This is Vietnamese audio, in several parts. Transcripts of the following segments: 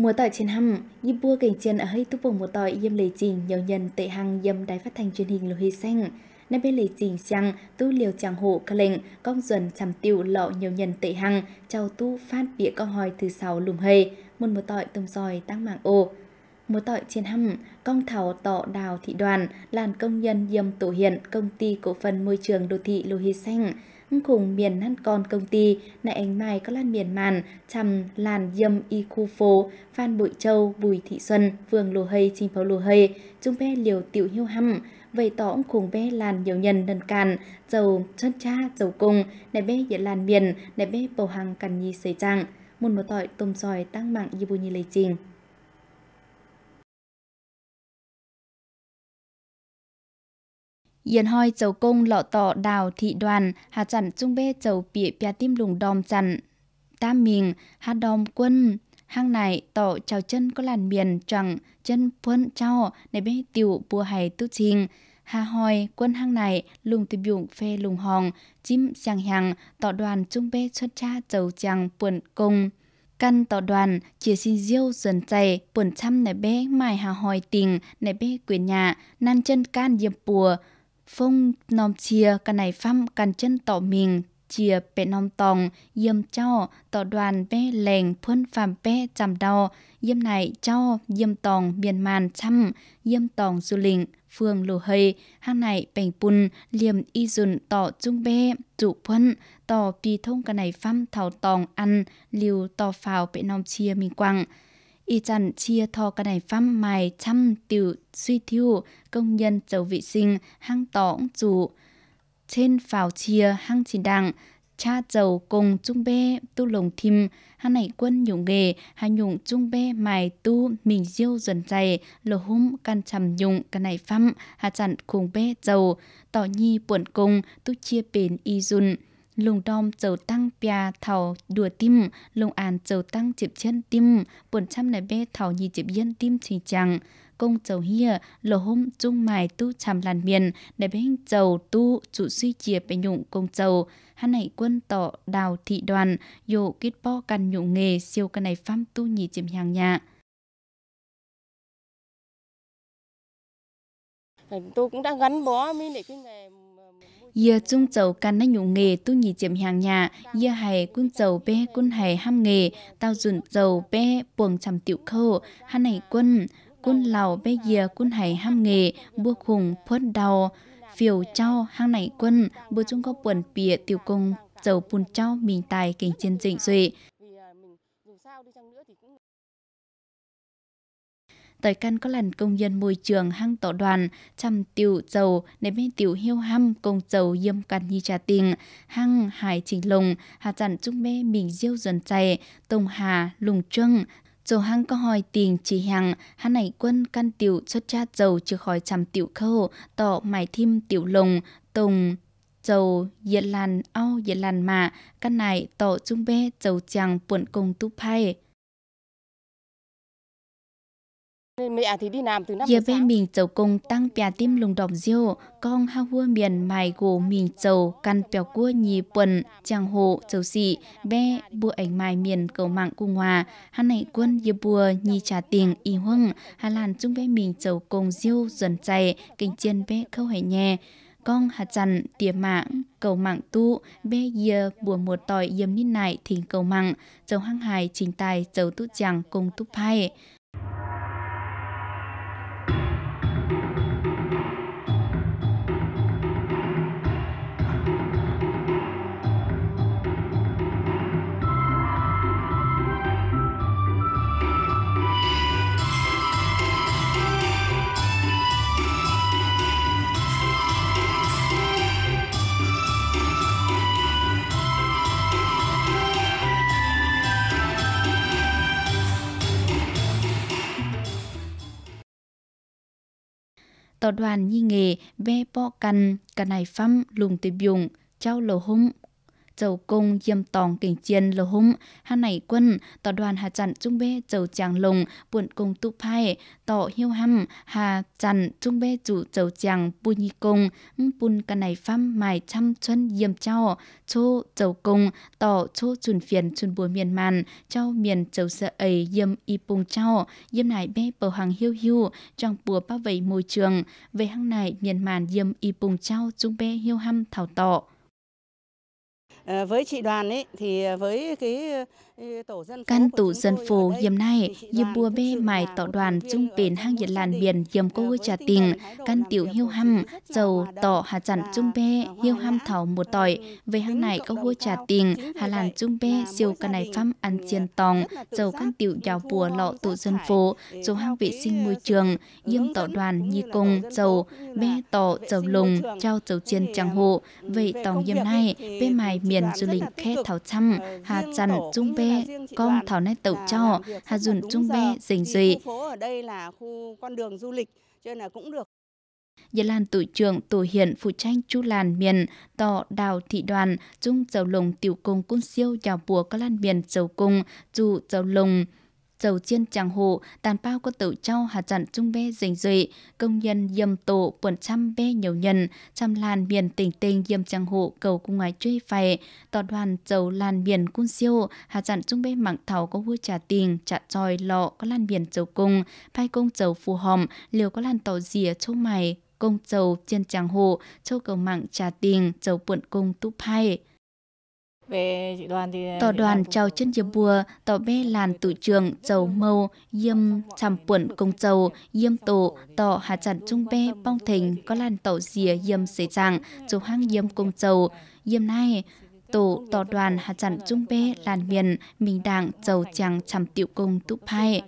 Mùa tỏi trên hầm, như bua cảnh trên ở hơi túc bổng mùa tỏi dâm lệ trình nhiều nhân tệ hàng dâm đài phát thanh truyền hình lô hy xanh. Năm bên lệ trình chăng, tu liều chàng hộ ca lệnh, công duẩn chằm tiêu lọ nhiều nhân tệ hằng chào tu phát bịa câu hỏi thứ sáu lùm hơi, mùn mùa tỏi tông giòi tăng mạng ô. Mùa tỏi trên hầm, công thảo tọ đào thị đoàn, làn công nhân dâm tổ hiện công ty cổ phần môi trường đô thị lô hy xanh cùng miền năn con công ty nại ánh mai có lan miền màn chằm làn dâm y khu phố phan bụi châu bùi thị xuân vương lù hây chinh pháo lù hây chúng bé liều tiểu hiu hăm vậy tỏ ông cùng bé làn nhiều nhân nần càn dầu chân cha dầu cùng nại bé dễ làn miền nại bé bầu hàng cằn nhi sấy trang muôn một tội tôm giỏi tăng mạng như bùi như lấy trình Yên hoi chầu công lọ tọ đào thị đoàn, hà chặn trung bê chầu bịa bia tim lùng đom chẳng. Tam mình, hà đom quân, hang này tọ chào chân có làn miền chẳng, chân quân cho này bê tiểu bùa hài tu trình. Hà hoi quân hang này lùng tìm dụng phê lùng hòn, chim sang hàng, tọ đoàn trung bê xuất cha chầu chàng buồn công. Căn tọ đoàn, chia xin diêu dần chạy, buồn chăm nẻ bé mài hà hoi tình, nẻ bé quyền nhà, nan chân can diệp bùa, phong nom chia cái này phăm càn chân tỏ mình chia bé nom tòng yếm cho tỏ đoàn bé lèn phun phàm bé chạm đau yếm này cho yếm tòng miền màn chăm yếm tòng du lịch phương lù hơi hang này bèn bùn liềm y dùn tỏ trung bé trụ phân tỏ pi thông cái này phăm thảo tòng ăn liều tỏ phào bé nom chia mình quăng y chăn chia thò cái này phăm mài chăm tiểu suy thiêu công nhân chầu vị sinh hang tỏng chủ trên phào chia hang chỉ đặng cha chầu cùng trung bê tu lồng thim hắn này quân nhụng nghề hà nhụng trung bê mài tu mình diêu dần dày lồ húm can chầm nhụng cái này phăm hà chặn cùng bê chầu tỏ nhi buồn cùng tu chia bền y dùn lùng đom dầu tăng pia thảo đùa tim lùng an dầu tăng chịp chân tim buồn chăm này bê thảo nhì chịp yên tim chỉ chẳng công dầu hia lò hôm trung mài tu chằm làn miền để bé hình dầu tu trụ suy chia bé nhụng công dầu hắn này quân tọ đào thị đoàn dụ kết bo căn nhụng nghề siêu căn này phăm tu nhì chìm hàng nhà tôi cũng đã gắn bó với cái nghề giờ chung chầu can na nhụ nghề tu nhị chiếm hàng nhà giờ hay quân chầu bé quân hay ham nghề tao dùn chầu bé buồn trầm tiểu khâu hắn này quân quân lào bé giờ quân hay ham nghề bua khùng phớt đau phiều trao hang này quân bữa chúng có buồn bìa tiểu công chầu bùn trao mình tài kình chiến dịnh rồi tới căn có lần công dân môi trường hăng tổ đoàn chăm tiểu dầu nên bên tiểu hiêu hăm công dầu yêm căn như trà tình hăng hải chỉnh lùng hà chặn trung mê mình diêu dần chạy tông hà lùng trưng Dầu hăng có hỏi tiền chỉ hằng hà này quân căn tiểu xuất cha dầu chưa khỏi chăm tiểu khâu, tỏ mải thêm tiểu lùng, tùng, dầu diện làn ao diện làn mạ căn này tỏ trung bê dầu chàng buồn cùng tu phai Mẹ thì đi làm từ năm Giờ về mình cháu cùng tăng bè tim lùng đọc diêu, con ha vua miền mài gỗ mình cháu căn bèo cua nhì quần, chàng hộ cháu xị, bé bùa ảnh mài miền cầu mạng cung hòa, hà này quân dìa bùa nhì trả tiền y huông, hà làn chung bé mình cháu cùng diêu dần chạy, kinh chiên bé khâu hẻ nhẹ con hà chằn tía mạng cầu mạng tu bê dìa bùa một tỏi yếm nít nại thỉnh cầu mạng châu hăng hài trình tài châu tu chàng cùng tu phai tòa đoàn nhi nghề ve po cần cần này phăm lùng tì biùng trao lầu hung châu cung yêm tòng kinh chiên lô hung hà nảy quân tỏ đoàn hà chặn trung bê châu chàng lùng buồn cung tu phai tỏ hiêu hăm hà chặn trung bê chủ châu chàng bùi nhi cung bùn cả này phăm mài trăm xuân yêm trao chô châu cung tọ chô chùn phiền chùn bùa miền màn trao miền châu sợ ấy yêm y bùng trao yêm này bê bờ hàng hiêu hiu trong bùa bao vây môi trường về hang này miền màn yêm y bùng trao trung bê hiêu hăm thảo tọ Ờ, với chị đoàn ấy thì ờ, với cái ờ, tổ dân căn tủ dân phố yếm này yếm bùa bê mài tỏ đoàn trung bền hang nhiệt làn biển yếm cô trà tình căn tiểu hiêu hăm dầu tỏ hà chặn trung bê hiêu hăm thảo một tỏi về hang này có hua trà tình hà làn trung bê siêu căn này phăm ăn chiên tòng dầu căn tiểu dào bùa lọ tủ dân phố dầu hang vệ sinh môi trường yếm tỏ đoàn như cung dầu bê tỏ dầu lùng trao dầu chiên chẳng hộ vậy tòng yếm này bê mài miền miền du lịch khe thảo chăm ờ, hà trần trung bê con thảo nét tẩu cho hà dùn trung bê dình dùy ở đây là khu con đường du lịch cho nên là cũng được Gia Lan tủ trưởng tổ hiện phụ tranh chu làn miền tọ đào thị đoàn trung dầu lùng tiểu cung cung siêu chào bùa có làn miền dầu cung dù dầu lùng dầu chiên chàng hồ tàn bao có tự trao hà chặn trung bê dình dụy, công nhân dâm tổ buồn trăm bê nhiều nhân, trăm làn miền tỉnh tình dâm chàng hồ cầu cung ngoài truy phải, tọt đoàn dầu làn miền cun siêu, hà chặn trung bê mạng thảo có vui trả tiền trả tròi lọ có làn biển dầu cung, phai công dầu phù hòm, liều có làn tàu dìa châu mày, công dầu trên chàng hồ châu cầu mạng trả tiền dầu buồn cung tu phai. Tỏ đoàn chào chân diệp bùa, tỏ bê làn tủ trường, dầu mâu, diêm chằm puẩn công dầu, diêm tổ, tỏ hà chản trung bê bong thình, có làn tàu dìa diêm xế trạng, dù hang diêm công dầu, diêm nay, tổ tỏ đoàn hà chản trung bê làn miền, mình đảng dầu chàng chằm tiểu công tụ phai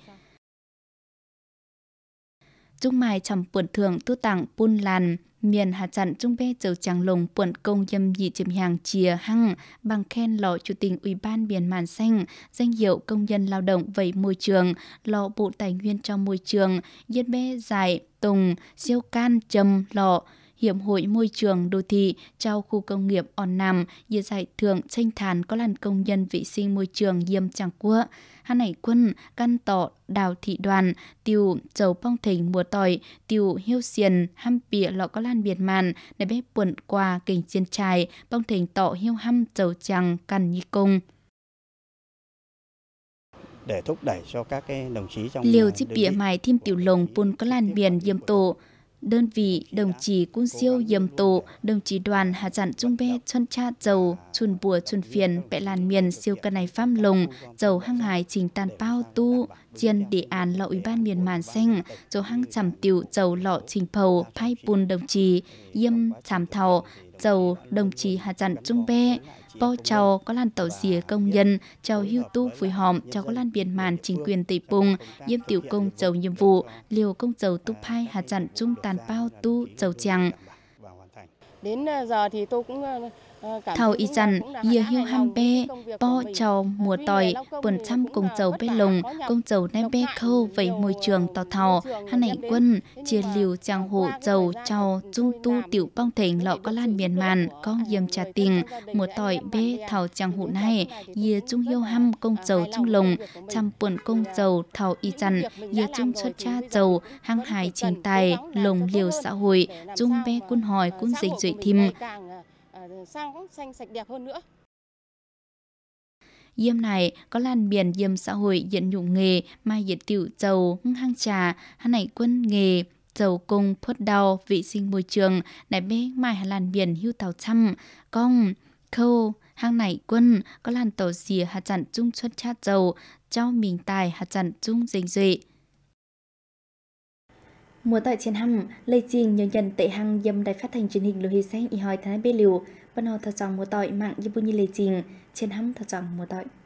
chúng mai chầm buồn thường tu tặng pun làn miền hạ chặn trung bê châu tràng lồng quận công dâm nhị chìm hàng chìa hăng bằng khen lọ chủ tình ủy ban biển màn xanh danh hiệu công nhân lao động về môi trường lọ bộ tài nguyên trong môi trường yên bê giải tùng siêu can trầm lọ Hiệp hội Môi trường Đô thị trao khu công nghiệp On nằm dự giải thưởng tranh thán có làn công nhân vệ sinh môi trường Diêm Tràng Quốc hắn này quân căn tọ đào thị đoàn tiêu chầu phong thỉnh mùa tỏi tiêu hiêu xiền hăm bịa lọ có lan biệt màn để bếp buồn qua kình chiên trài phong thỉnh tọ hiêu hăm chầu chằng căn nhi cung để thúc đẩy cho các cái đồng chí trong liều chi bịa mài thêm tiểu lồng bùn có lan biển diêm tổ đơn vị đồng chí quân siêu dầm tổ, đồng chí đoàn hạ dặn trung bê chân cha dầu, chuẩn bùa chuẩn phiền, bệ làn miền siêu cân này pham lồng, dầu hăng hải trình tàn bao tu, chiên đề án lọ ủy ban miền màn xanh, dầu hăng trầm tiểu dầu lọ trình phầu, phai bùn đồng chí, yêm chàm thảo, dầu đồng chí hà dặn trung bê bao chào có lan tàu dìa công nhân chào hưu tu phùi hòm chào có lan biển màn chính quyền tây bùng nghiêm tiểu công dầu nhiệm vụ liều công dầu tu phai hạ dặn trung tàn bao tu dầu chàng đến à, giờ thì tôi cũng à, thầu y chăn ye hiu ham bê po chầu mùa tỏi buồn trăm cùng chầu bê lùng công chầu nem bê khâu vậy môi trường tò thầu hắn ảnh quân chia liều chàng hộ chầu chầu trung tu tiểu bong thỉnh lọ có lan miền màn con yếm trà tình mùa tỏi bê thầu chàng hộ này ye trung hiu ham công chầu à, trung lùng trăm buồn công chầu thầu y chăn ye trung xuất cha chầu hăng hài trình tài lồng liều xã hội trung bê quân hỏi quân dịch duy thim sang xanh sạch đẹp hơn nữa. Diêm này có làn biển diêm xã hội diện nhụng nghề, mai diệt tiểu dầu, hang trà, hang nảy quân nghề, dầu cung phốt đau, vệ sinh môi trường, đại bê mai hà làn biển hưu tàu trăm, cong, khâu, hang nảy quân có làn tổ xìa hạt chặn chung xuất chát dầu, cho mình tài hạt chặn chung dình dệ. Mùa tại chiến hầm, lây chiên nhân dân tệ hăng dâm đài phát thanh truyền hình lưu hy sáng y hỏi thái bê liều, bắt đầu thật dòng mùa tội mạng dư bù nhi lây chiên, chiến hầm thật dòng mùa tội.